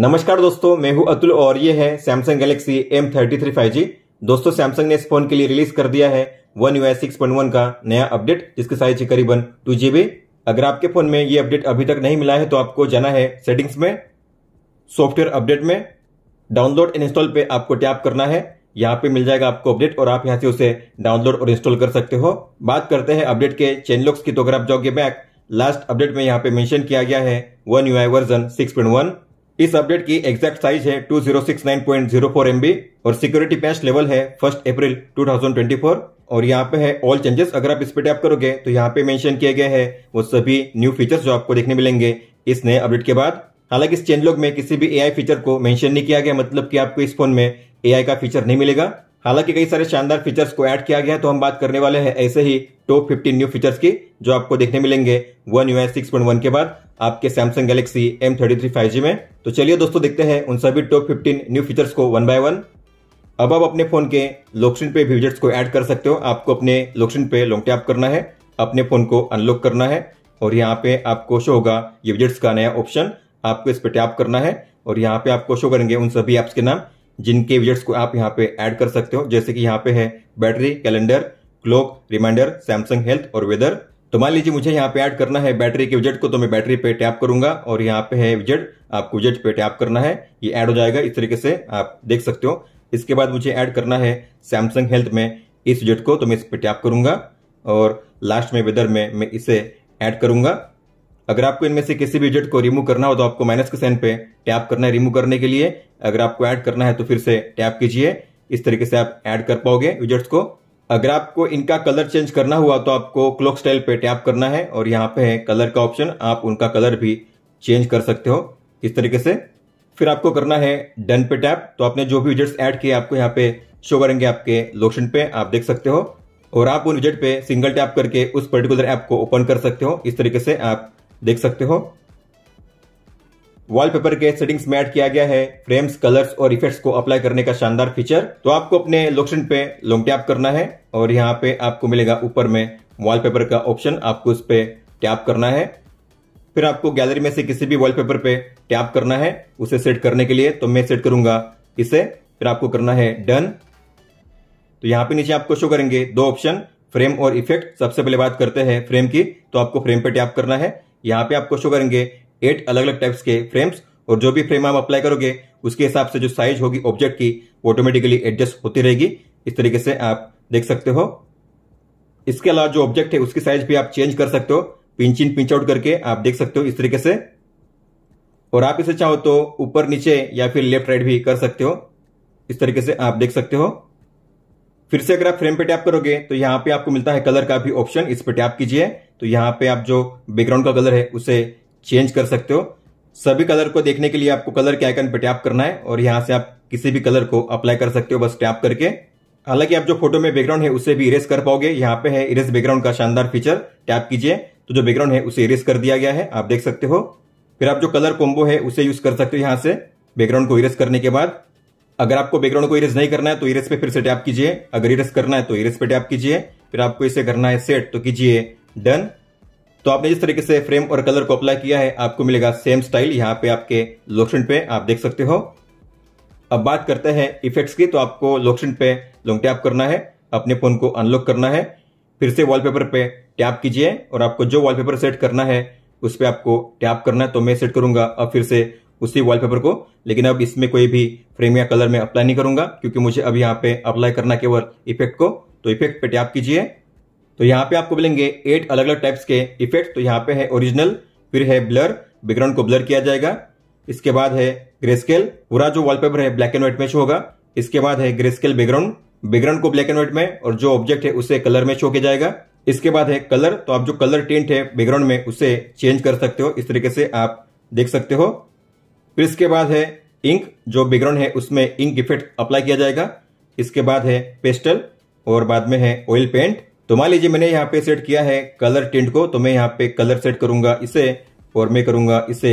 नमस्कार दोस्तों मैं हूं अतुल और ये है Samsung Galaxy M thirty three five G दोस्तों सैमसंग ने इस फोन के लिए रिलीज कर दिया है वन यू सिक्स का नया अपडेट जिसकी साइज है करीबन टू जीबी अगर आपके फोन में ये अपडेट अभी तक नहीं मिला है तो आपको जाना है सेटिंग्स में सॉफ्टवेयर अपडेट में डाउनलोड एंड इंस्टॉल पे आपको टैप करना है यहाँ पे मिल जाएगा आपको अपडेट और आप यहाँ से उसे डाउनलोड और इंस्टॉल कर सकते हो बात करते हैं अपडेट के चेन लॉक्स की तो अगर आप जाओगे बैक लास्ट अपडेट में यहाँ पे मेंशन किया गया है one U version six point one इस अपडेट की एग्जैक्ट साइज है 2069.04 MB और सिक्योरिटी पैच लेवल है फर्स्ट अप्रैल 2024 और यहाँ पे है ऑल चेंजेस अगर आप इस पे टैप करोगे तो यहाँ पे मेंशन किए गए हैं वो सभी न्यू फीचर्स जो आपको देखने मिलेंगे इस नए अपडेट के बाद हालांकि इस लॉग में किसी भी एआई फीचर को मेंशन नहीं किया गया मतलब कि आपको इस फोन में एआई का फीचर नहीं मिलेगा हालांकि कई सारे शानदार फीचर्स को ऐड किया गया है तो हम बात करने वाले हैं ऐसे ही टॉप फिफ्टीन न्यू फीचर्स की जो आपको देखने मिलेंगे one U six point one के बाद आपके Samsung Galaxy M thirty three five G में तो चलिए दोस्तों देखते हैं उन सभी टॉप फिफ्टीन न्यू फीचर्स को वन बाय वन अब आप अपने फोन के लोकशन पे फीचर्स को ऐड कर सकते हो आपको अपने लोकशन पे लॉन्ग टैप करना है अपने फोन को अनलॉक करना है और यहाँ पे आपको शो होगा ये विजेट्स का नया ऑप्शन आपको इस पे टैप करना है और यहाँ पे आपको शो करेंगे उन सभी ऐप्स के नाम जिनके विजेट्स को आप यहाँ पे ऐड कर सकते हो जैसे कि यहाँ पे है battery calendar clock reminder Samsung health और वेदर तो मान लीजिए मुझे यहाँ पे ऐड करना है बैटरी के विजेट को तो मैं बैटरी पे टैप करूंगा और यहाँ पे है विजेट आपको विजेट पे टैप करना है ये ऐड हो जाएगा इस तरीके से आप देख सकते हो इसके बाद मुझे ऐड करना है सैमसंग हेल्थ में इस विजेट को तो मैं इस पर टैप करूंगा और लास्ट में वेदर में मैं इसे ऐड करूंगा अगर आपको इनमें से किसी भी विजेट को रिमूव करना हो तो आपको माइनस के साइन पे टैप करना है रिमूव करने के लिए अगर आपको ऐड करना है तो फिर से टैप कीजिए इस तरीके से आप ऐड कर पाओगे विजेट्स को अगर आपको इनका कलर चेंज करना हुआ तो आपको क्लॉक स्टाइल पे टैप करना है और यहाँ पे है कलर का ऑप्शन आप उनका कलर भी चेंज कर सकते हो इस तरीके से फिर आपको करना है डन पे टैप तो आपने जो भी विजेट्स ऐड किए आपको यहाँ पे शो करेंगे आपके लोशन पे आप देख सकते हो और आप उन विजेट पे सिंगल टैप करके उस पर्टिकुलर ऐप को ओपन कर सकते हो इस तरीके से आप देख सकते हो वॉलपेपर के सेटिंग्स में ऐड किया गया है फ्रेम्स कलर्स और इफेक्ट्स को अप्लाई करने का शानदार फीचर तो आपको अपने लोकेशन पे लॉन्ग टैप करना है और यहाँ पे आपको मिलेगा ऊपर में वॉलपेपर का ऑप्शन आपको उस पर टैप करना है फिर आपको गैलरी में से किसी भी वॉलपेपर पे टैप करना है उसे सेट करने के लिए तो मैं सेट करूंगा इसे फिर आपको करना है डन तो यहाँ पे नीचे आपको शो करेंगे दो ऑप्शन फ्रेम और इफेक्ट सबसे पहले बात करते हैं फ्रेम की तो आपको फ्रेम पे टैप करना है यहाँ पे आप शो करेंगे एट अलग अलग टाइप्स के फ्रेम्स और जो भी फ्रेम आप अप्लाई करोगे उसके हिसाब से जो साइज होगी ऑब्जेक्ट की ऑटोमेटिकली एडजस्ट होती रहेगी इस तरीके से आप देख सकते हो इसके अलावा जो ऑब्जेक्ट है उसकी साइज भी आप चेंज कर सकते हो पिंच इन पिंच आउट करके आप देख सकते हो इस तरीके से और आप इसे चाहो तो ऊपर नीचे या फिर लेफ्ट राइट भी कर सकते हो इस तरीके से आप देख सकते हो फिर से अगर आप फ्रेम पे टैप करोगे तो यहाँ पे आपको मिलता है कलर का भी ऑप्शन इस पे टैप कीजिए तो यहाँ पे आप जो बैकग्राउंड का कलर है उसे चेंज कर सकते हो सभी कलर को देखने के लिए आपको कलर के आइकन पे टैप करना है और यहाँ से आप किसी भी कलर को अप्लाई कर सकते हो बस टैप करके हालांकि आप जो फोटो में बैकग्राउंड है उसे भी इरेज कर पाओगे यहाँ पे है इरेज बैकग्राउंड का शानदार फीचर टैप कीजिए तो जो बैकग्राउंड है उसे इरेज कर दिया गया है आप देख सकते हो फिर आप जो कलर कॉम्बो है उसे यूज कर सकते हो यहाँ से बैकग्राउंड को इरेज करने के बाद अगर आपको बैकग्राउंड को इरेज नहीं करना है तो इरेज पे फिर से टैप कीजिए अगर इरेज करना है तो इरेज पे टैप कीजिए फिर आपको इसे करना है सेट तो कीजिए डन तो आपने जिस तरीके से फ्रेम और कलर को अप्लाई किया है आपको मिलेगा सेम स्टाइल यहाँ पे आपके लोकेशन पे आप देख सकते हो अब बात करते हैं इफेक्ट्स की तो आपको लोकेशन पे लॉन्ग टैप करना है अपने फोन को अनलॉक करना है फिर से वॉलपेपर पे टैप कीजिए और आपको जो वॉलपेपर सेट करना है उस पर आपको टैप करना है तो मैं सेट करूंगा अब फिर से उसी वॉलपेपर को लेकिन अब इसमें कोई भी फ्रेम या कलर में अप्लाई नहीं करूंगा क्योंकि मुझे अब यहाँ पे अप्लाई करना केवल इफेक्ट को तो इफेक्ट पे टैप कीजिए तो यहाँ पे आपको मिलेंगे एट अलग अलग टाइप्स के इफेक्ट तो यहाँ पे है ओरिजिनल फिर है ब्लर बैकग्राउंड को ब्लर किया जाएगा इसके बाद है ग्रे स्केल पूरा जो वॉलपेपर है ब्लैक एंड व्हाइट में शो होगा इसके बाद है ग्रे स्केल बैकग्राउंड बैकग्राउंड को ब्लैक एंड व्हाइट में और जो ऑब्जेक्ट है उसे कलर में शो किया जाएगा इसके बाद है कलर तो आप जो कलर टेंट है बैकग्राउंड में उसे चेंज कर सकते हो इस तरीके से आप देख सकते हो फिर इसके बाद है इंक जो बैकग्राउंड है उसमें इंक इफेक्ट अप्लाई किया जाएगा इसके बाद है पेस्टल और बाद में है ऑयल पेंट तो मान लीजिए मैंने यहाँ पे सेट किया है कलर टेंट को तो मैं यहाँ पे कलर सेट करूंगा इसे और मैं करूंगा इसे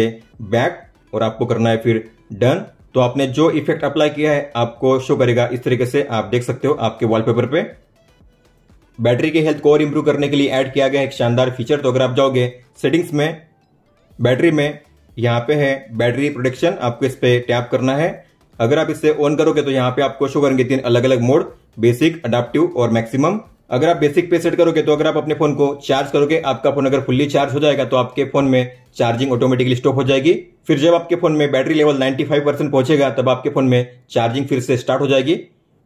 बैक और आपको करना है फिर डन तो आपने जो इफेक्ट अप्लाई किया है आपको शो करेगा इस तरीके से आप देख सकते हो आपके वॉलपेपर पे बैटरी के हेल्थ को और इंप्रूव करने के लिए ऐड किया गया एक शानदार फीचर तो अगर आप जाओगे सेटिंग्स में बैटरी में यहाँ पे है बैटरी प्रोडक्शन आपको इस पे टैप करना है अगर आप इसे ऑन करोगे तो यहाँ पे आपको शो करेंगे तीन अलग अलग मोड बेसिक अडाप्टिव और मैक्सिमम अगर आप बेसिक पे सेट करोगे तो अगर आप अपने फोन को चार्ज करोगे आपका फोन अगर फुल्ली चार्ज हो जाएगा तो आपके फोन में चार्जिंग ऑटोमेटिकली स्टॉप हो जाएगी फिर जब आपके फोन में बैटरी लेवल 95 परसेंट पहुंचेगा तब आपके फोन में चार्जिंग फिर से स्टार्ट हो जाएगी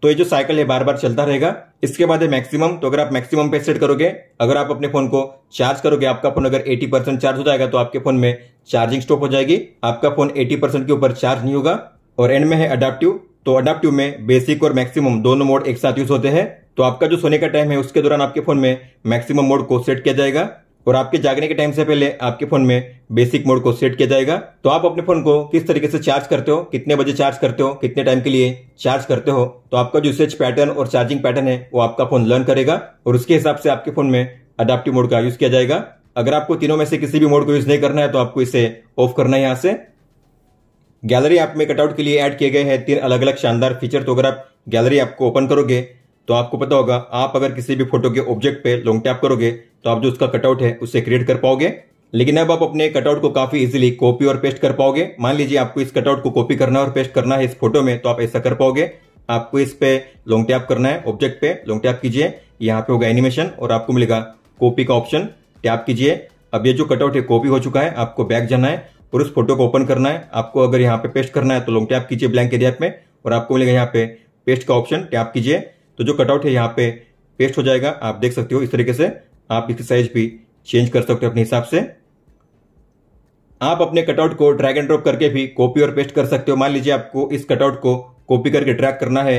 तो ये जो साइकिल है बार बार चलता रहेगा इसके बाद है मैक्सिमम तो अगर आप मैक्सिमम पे सेट करोगे अगर आप अपने फोन को चार्ज करोगे आपका फोन अगर 80 परसेंट चार्ज हो जाएगा तो आपके फोन में चार्जिंग स्टॉप हो जाएगी आपका फोन 80 परसेंट के ऊपर चार्ज नहीं होगा और एंड में है अडाप्टिव तो अडाप्टिव में बेसिक और मैक्सिमम दोनों मोड एक साथ यूज होते हैं तो आपका जो सोने का टाइम है उसके दौरान आपके फोन में मैक्सिमम मोड को सेट किया जाएगा और आपके जागने के टाइम से पहले आपके फोन में बेसिक मोड को सेट किया जाएगा तो आप अपने फोन को किस तरीके से चार्ज करते हो कितने बजे चार्ज करते हो कितने टाइम के लिए चार्ज करते हो तो आपका जो स्विच पैटर्न और चार्जिंग पैटर्न है वो आपका फोन लर्न करेगा और उसके हिसाब से आपके फोन में अडाप्टिव मोड का यूज किया जाएगा अगर आपको तीनों में से किसी भी मोड को यूज नहीं करना है तो आपको इसे ऑफ करना है यहां से गैलरी ऐप में कटआउट के लिए ऐड किए गए हैं तीन अलग अलग शानदार फीचर तो अगर आप गैलरी ऐप को ओपन करोगे तो आपको पता होगा आप अगर किसी भी फोटो के ऑब्जेक्ट पे लॉन्ग टैप करोगे तो आप जो उसका कटआउट है उसे क्रिएट कर पाओगे लेकिन अब आप अपने कटआउट को काफी इजीली कॉपी और पेस्ट कर पाओगे मान लीजिए आपको इस कटआउट को कॉपी करना और पेस्ट करना है इस फोटो में तो आप ऐसा कर पाओगे आपको इस पे लॉन्ग टैप करना है ऑब्जेक्ट पे लॉन्ग टैप कीजिए यहाँ पे होगा एनिमेशन और आपको मिलेगा कॉपी का ऑप्शन टैप कीजिए अब ये जो कटआउट है कॉपी हो चुका है आपको बैक जाना है और उस फोटो को ओपन करना है आपको अगर यहाँ पे पेस्ट करना है तो लॉन्ग टैप कीजिए ब्लैंक एरिया में और आपको मिलेगा यहाँ पे पेस्ट का ऑप्शन टैप कीजिए तो जो कटआउट है यहाँ पे पेस्ट हो जाएगा आप देख सकते हो इस तरीके से आप इसकी साइज भी चेंज कर सकते हो अपने हिसाब से आप अपने कटआउट को ड्रैग एंड ड्रॉप करके भी कॉपी और पेस्ट कर सकते हो मान लीजिए आपको इस कटआउट को कॉपी करके ड्रैग करना है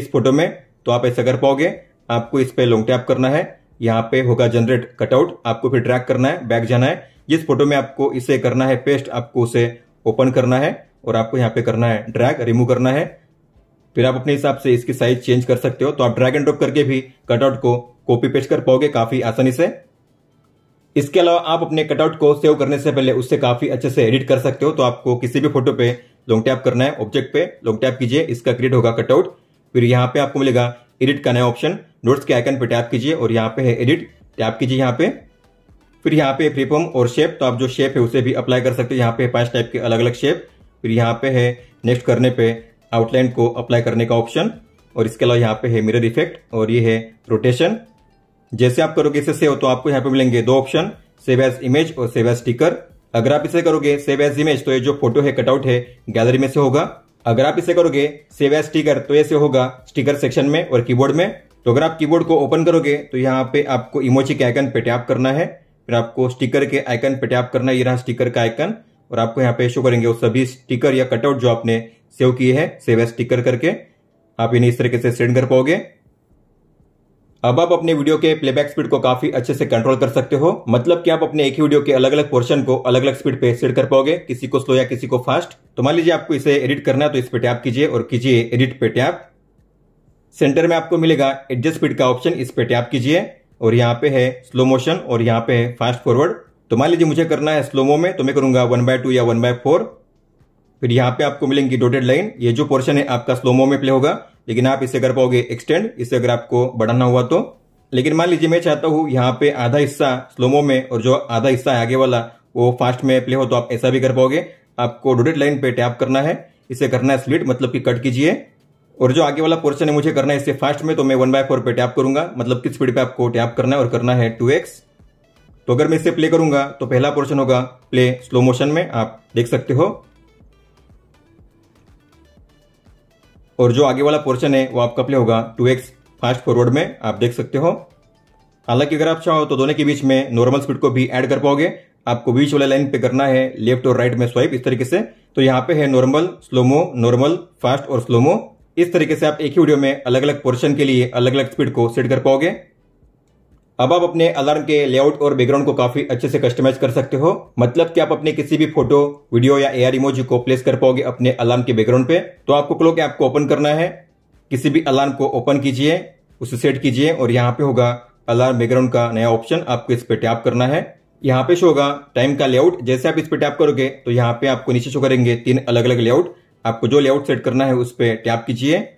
इस फोटो में तो आप ऐसा कर पाओगे आपको इस पे लॉन्ग टैप करना है यहाँ पे होगा जनरेट कटआउट आपको फिर ड्रैग करना है बैक जाना है जिस फोटो में आपको इसे करना है पेस्ट आपको उसे ओपन करना है और आपको यहाँ पे करना है ड्रैग रिमूव करना है फिर आप अपने हिसाब से इसकी साइज चेंज कर सकते हो तो आप ड्रैग एंड ड्रॉप करके भी कटआउट को कॉपी पेस्ट कर पाओगे काफी आसानी से इसके अलावा आप अपने कटआउट को सेव करने से पहले उससे काफी अच्छे से एडिट कर सकते हो तो आपको किसी भी फोटो पे लॉन्ग टैप करना है ऑब्जेक्ट पे लॉन्ग टैप कीजिए इसका क्रिएट होगा कटआउट फिर यहाँ पे आपको मिलेगा एडिट का नया ऑप्शन नोट्स के आइकन पर टैप कीजिए और यहाँ पे है एडिट टैप कीजिए यहाँ पे फिर यहाँ पे फ्रीपम और शेप तो आप जो शेप है उसे भी अप्लाई कर सकते हैं यहाँ पे पांच टाइप के अलग अलग शेप फिर यहाँ पे है नेक्स्ट करने पे आउटलाइन को अप्लाई करने का ऑप्शन और इसके अलावा यहाँ पे है मिरर इफेक्ट और ये है रोटेशन जैसे आप करोगे इसे सेव तो आपको यहाँ पे मिलेंगे दो ऑप्शन सेव एज इमेज और सेव एज स्टिकर अगर आप इसे करोगे सेव एज इमेज तो ये जो फोटो है कटआउट है गैलरी में से होगा अगर आप इसे करोगे सेव एज स्टिकर तो ये से होगा स्टिकर सेक्शन में और कीबोर्ड में तो अगर आप कीबोर्ड को ओपन करोगे तो यहाँ पे आपको इमोची के आइकन पे टैप करना है फिर आपको स्टिकर के आइकन पे टैप करना है ये रहा स्टिकर का आइकन और आपको यहाँ पे शो करेंगे वो सभी स्टिकर या कटआउट जो आपने सेव किए हैं सेव है स्टिकर करके आप इन्हें इस तरीके से सेंड कर पाओगे अब आप अपने वीडियो के प्लेबैक स्पीड को काफी अच्छे से कंट्रोल कर सकते हो मतलब कि आप अपने एक ही वीडियो के अलग अलग पोर्शन को अलग अलग स्पीड पे सेट कर पाओगे किसी को स्लो या किसी को फास्ट तो मान लीजिए आपको इसे एडिट करना है तो इस पे टैप कीजिए और कीजिए एडिट पे टैप सेंटर में आपको मिलेगा एडजस्ट स्पीड का ऑप्शन इस पर टैप कीजिए और यहाँ पे है स्लो मोशन और यहाँ पे है फास्ट फॉरवर्ड तो मान लीजिए मुझे करना है स्लोमो में तो मैं करूंगा वन बाय टू या वन बाय फोर फिर यहाँ पे आपको मिलेंगी डोटेड लाइन ये जो पोर्शन है आपका स्लोमो में प्ले होगा लेकिन आप इसे कर पाओगे एक्सटेंड इसे अगर आपको बढ़ाना हुआ तो लेकिन मान लीजिए मैं चाहता हूँ यहाँ पे आधा हिस्सा स्लोमो में और जो आधा हिस्सा है आगे वाला वो फास्ट में प्ले हो तो आप ऐसा भी कर पाओगे आपको डोटेड लाइन पे टैप करना है इसे करना है स्लिट मतलब कि कट कीजिए और जो आगे वाला पोर्शन है मुझे करना है इससे फास्ट में तो मैं वन बाय फोर पे टैप करूंगा मतलब किस स्पीड पे आपको टैप करना है और करना है टू एक्स तो अगर मैं इसे प्ले करूंगा तो पहला पोर्शन होगा प्ले स्लो मोशन में आप देख सकते हो और जो आगे वाला पोर्शन है वो आपका प्ले होगा टू एक्स फास्ट फॉरवर्ड में आप देख सकते हो हालांकि अगर आप चाहो तो दोनों के बीच में नॉर्मल स्पीड को भी एड कर पाओगे आपको बीच वाला लाइन पे करना है लेफ्ट और राइट में स्वाइप इस तरीके से तो यहाँ पे है नॉर्मल स्लोमो नॉर्मल फास्ट और स्लोमो इस तरीके से आप एक ही वीडियो में अलग अलग पोर्शन के लिए अलग अलग स्पीड को सेट कर पाओगे अब आप अपने अलार्म के लेआउट और बैकग्राउंड को काफी अच्छे से कस्टमाइज कर सकते हो मतलब कि आप अपने किसी भी फोटो वीडियो या एआर इमोजी को प्लेस कर पाओगे अपने अलार्म के बैकग्राउंड पे तो आपको क्लोक ऐप को ओपन करना है किसी भी अलार्म को ओपन कीजिए उसे सेट कीजिए और यहाँ पे होगा अलार्म बैकग्राउंड का नया ऑप्शन आपको इस पर टैप करना है यहाँ पे शो होगा टाइम का लेआउट जैसे आप इस पर टैप करोगे तो यहाँ पे आपको नीचे शो करेंगे तीन अलग अलग लेआउट आपको जो लेआउट सेट करना है उस पर टैप कीजिए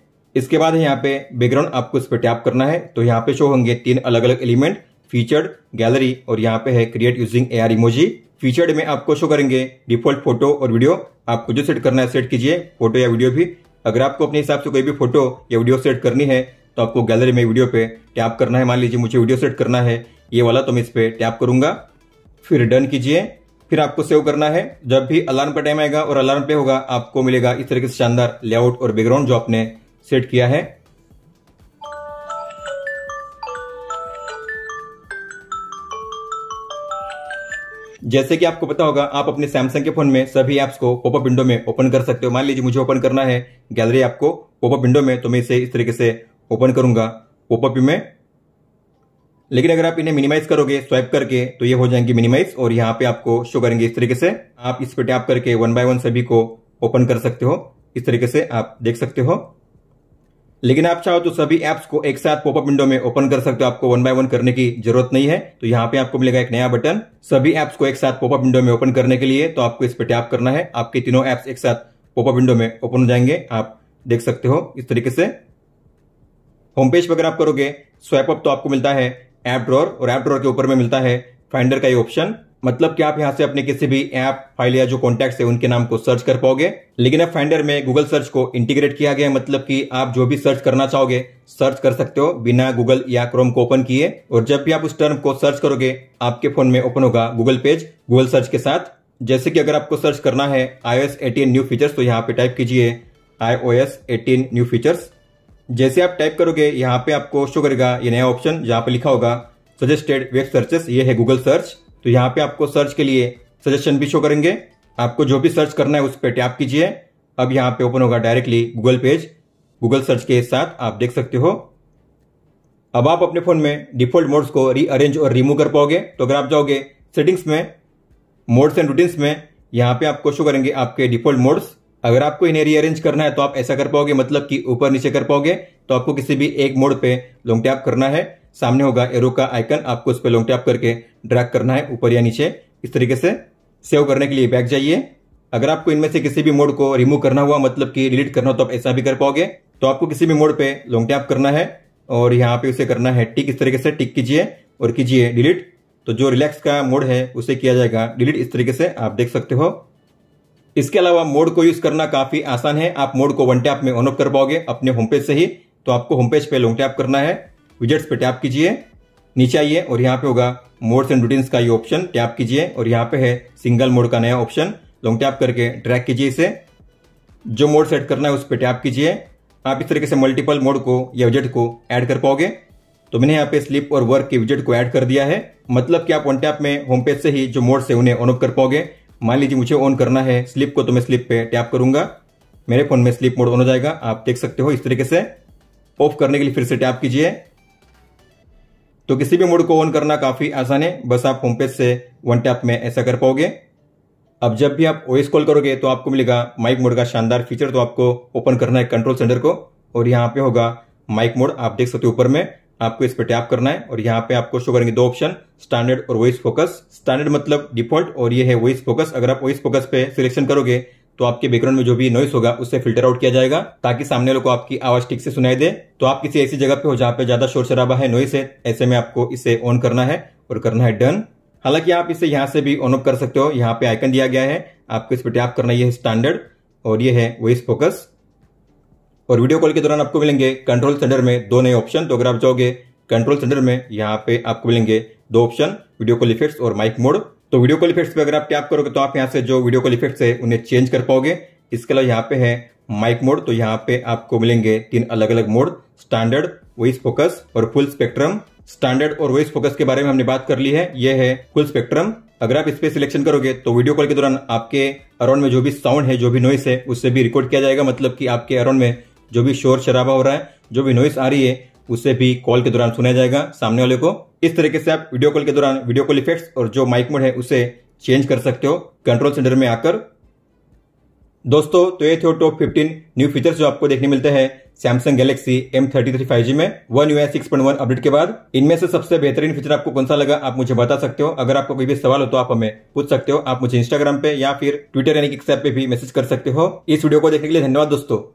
इसके बाद यहाँ पे बैकग्राउंड आपको इस पर टैप करना है तो यहाँ पे शो होंगे तीन अलग अलग एलिमेंट फीचर्ड गैलरी और यहाँ पे है create using AR emoji featured में आपको शो करेंगे डिफॉल्ट फोटो और वीडियो आपको जो सेट करना है सेट कीजिए फोटो या वीडियो भी अगर आपको अपने हिसाब से कोई भी फोटो या वीडियो सेट करनी है तो आपको गैलरी में वीडियो पे टैप करना है मान लीजिए मुझे वीडियो सेट करना है ये वाला तो मैं इस पर टैप करूंगा फिर डन कीजिए फिर आपको सेव करना है जब भी अलार्म का टाइम आएगा और अलार्म पे होगा आपको मिलेगा इस तरीके से शानदार लेआउट और बैकग्राउंड जो आपने सेट किया है जैसे कि आपको पता होगा आप अपने सैमसंग के फोन में सभी ऐप्स को पॉपअप विंडो में ओपन कर सकते हो मान लीजिए मुझे ओपन करना है गैलरी ऐप को पॉपअप विंडो में तो मैं इसे इस तरीके से ओपन करूंगा पॉपअप में लेकिन अगर आप इन्हें मिनिमाइज करोगे स्वाइप करके तो ये हो जाएंगे मिनिमाइज और यहाँ पे आपको शो करेंगे इस तरीके से आप इस पे टैप करके वन बाय वन सभी को ओपन कर सकते हो इस तरीके से आप देख सकते हो लेकिन आप चाहो तो सभी ऐप्स को एक साथ पॉपअप विंडो में ओपन कर सकते हो आपको वन बाय वन करने की जरूरत नहीं है तो यहाँ पे आपको मिलेगा एक नया बटन सभी एप्स को एक साथ पॉपअप विंडो में ओपन करने के लिए तो आपको इस पर टैप करना है आपके तीनों एप्स एक साथ पॉपअप विंडो में ओपन हो जाएंगे आप देख सकते हो इस तरीके से होम पेज पर अगर आप करोगे स्वाइप अप तो आपको मिलता है ऐप ड्रॉर और ऐप ड्रॉर के ऊपर में मिलता है फाइंडर का ये ऑप्शन मतलब कि आप यहाँ से अपने किसी भी ऐप फाइल या जो कॉन्टेक्ट है उनके नाम को सर्च कर पाओगे लेकिन अब फाइंडर में गूगल सर्च को इंटीग्रेट किया गया है मतलब कि आप जो भी सर्च करना चाहोगे सर्च कर सकते हो बिना गूगल या क्रोम को ओपन किए और जब भी आप उस टर्म को सर्च करोगे आपके फोन में ओपन होगा गूगल पेज गूगल सर्च के साथ जैसे कि अगर आपको सर्च करना है I O S eighteen new features तो यहाँ पे टाइप कीजिए I O S eighteen new features जैसे आप टाइप करोगे यहाँ पे आपको शो करेगा ये नया ऑप्शन जहाँ पे लिखा होगा सजेस्टेड वेब सर्चेस ये है गूगल सर्च तो यहाँ पे आपको सर्च के लिए सजेशन भी शो करेंगे आपको जो भी सर्च करना है उस पर टैप कीजिए अब यहाँ पे ओपन होगा directly Google page Google search के साथ आप देख सकते हो अब आप अपने फोन में डिफॉल्ट मोड्स को रीअरेंज और रिमूव कर पाओगे तो अगर आप जाओगे सेटिंग्स में मोड्स एंड रूटीन्स में यहाँ पे आपको शो करेंगे आपके डिफॉल्ट मोड्स अगर आपको इन्हें रीअरेंज करना है तो आप ऐसा कर पाओगे मतलब कि ऊपर नीचे कर पाओगे तो आपको किसी भी एक मोड पे लॉन्ग टैप करना है सामने होगा एरो का आइकन आपको उस पर लॉन्ग टैप करके ड्रैग करना है ऊपर या नीचे इस तरीके से सेव करने के लिए बैक जाइए अगर आपको इनमें से किसी भी मोड को रिमूव करना हुआ मतलब कि डिलीट करना हो तो आप ऐसा भी कर पाओगे तो आपको किसी भी मोड पे लॉन्ग टैप करना है और यहाँ पे उसे करना है टिक इस तरीके से टिक कीजिए और कीजिए डिलीट तो जो रिलैक्स का मोड है उसे किया जाएगा डिलीट इस तरीके से आप देख सकते हो इसके अलावा मोड को यूज करना काफी आसान है आप मोड को वन टैप में ऑन ऑफ कर पाओगे अपने होम पेज से ही तो आपको होम पेज पे लॉन्ग टैप करना है विजेट्स पे टैप कीजिए नीचे आइए और यहाँ पे होगा मोड्स एंड रूटीन्स का ये ऑप्शन टैप कीजिए और यहाँ पे है सिंगल मोड का नया ऑप्शन लॉन्ग टैप करके ट्रैक कीजिए इसे जो मोड सेट करना है उस पर टैप कीजिए आप इस तरीके से मल्टीपल मोड को या विजेट को ऐड कर पाओगे तो मैंने यहाँ पे स्लिप और वर्क के विजेट को ऐड कर दिया है मतलब कि आप वन टैप में होम पेज से ही जो मोड से उन्हें ऑन ऑफ कर पाओगे मान लीजिए मुझे ऑन करना है स्लिप को तो मैं स्लिप पे टैप करूंगा मेरे फोन में स्लिप मोड ऑन हो जाएगा आप देख सकते हो इस तरीके से ऑफ करने के लिए फिर से टैप कीजिए तो किसी भी मोड को ऑन करना काफी आसान है बस आप होम पेज से वन टैप में ऐसा कर पाओगे अब जब भी आप वॉइस कॉल करोगे तो आपको मिलेगा माइक मोड का शानदार फीचर तो आपको ओपन करना है कंट्रोल सेंटर को और यहाँ पे होगा माइक मोड आप देख सकते हो ऊपर में आपको इस पर टैप करना है और यहाँ पे आपको शो करेंगे दो ऑप्शन स्टैंडर्ड और वॉइस फोकस स्टैंडर्ड मतलब डिफॉल्ट और ये है वॉइस फोकस अगर आप वॉइस फोकस पे सिलेक्शन करोगे तो आपके बैकग्राउंड में जो भी नॉइस होगा उससे फिल्टर आउट किया जाएगा ताकि सामने लोग को आपकी आवाज ठीक से सुनाई दे तो आप किसी ऐसी जगह पे हो जहाँ पे ज्यादा शोर शराबा है नॉइस है ऐसे में आपको इसे ऑन करना है और करना है डन हालांकि आप इसे यहाँ से भी ऑन ऑफ कर सकते हो यहाँ पे आइकन दिया गया है आपको इस पर टैप करना यह स्टैंडर्ड और ये है वॉइस फोकस और वीडियो कॉल के दौरान आपको मिलेंगे कंट्रोल सेंटर में दो नए ऑप्शन तो अगर आप जाओगे कंट्रोल सेंटर में यहाँ पे आपको मिलेंगे दो ऑप्शन वीडियो कॉल इफेक्ट्स और माइक मोड तो वीडियो कॉल इफेक्ट्स पे अगर आप टैप करोगे तो आप यहाँ से जो वीडियो कॉल इफेक्ट्स है उन्हें चेंज कर पाओगे इसके अलावा यहाँ पे है माइक मोड तो यहाँ पे आपको मिलेंगे तीन अलग अलग मोड स्टैंडर्ड वॉइस फोकस और फुल स्पेक्ट्रम स्टैंडर्ड और वॉइस फोकस के बारे में हमने बात कर ली है ये है फुल स्पेक्ट्रम अगर आप इस पर सिलेक्शन करोगे तो वीडियो कॉल के दौरान आपके अराउंड में जो भी साउंड है जो भी नॉइस है उससे भी रिकॉर्ड किया जाएगा मतलब कि आपके अराउंड में जो भी शोर शराबा हो रहा है जो भी नॉइस आ रही है उसे भी कॉल के दौरान सुना जाएगा सामने वाले को इस तरीके से आप वीडियो कॉल के दौरान वीडियो कॉल इफेक्ट और जो माइक मोड है उसे चेंज कर सकते हो कंट्रोल सेंटर में आकर दोस्तों तो ये थे टॉप 15 न्यू फीचर्स जो आपको देखने मिलते हैं Samsung Galaxy M thirty five G में one U six point one update के बाद इनमें से सबसे बेहतरीन फीचर आपको कौन सा लगा आप मुझे बता सकते हो अगर आपको कोई भी सवाल हो तो आप हमें पूछ सकते हो आप मुझे इंस्टाग्राम पे या फिर ट्विटर यानी कि पे भी मैसेज कर सकते हो इस वीडियो को देखने के लिए धन्यवाद दोस्तों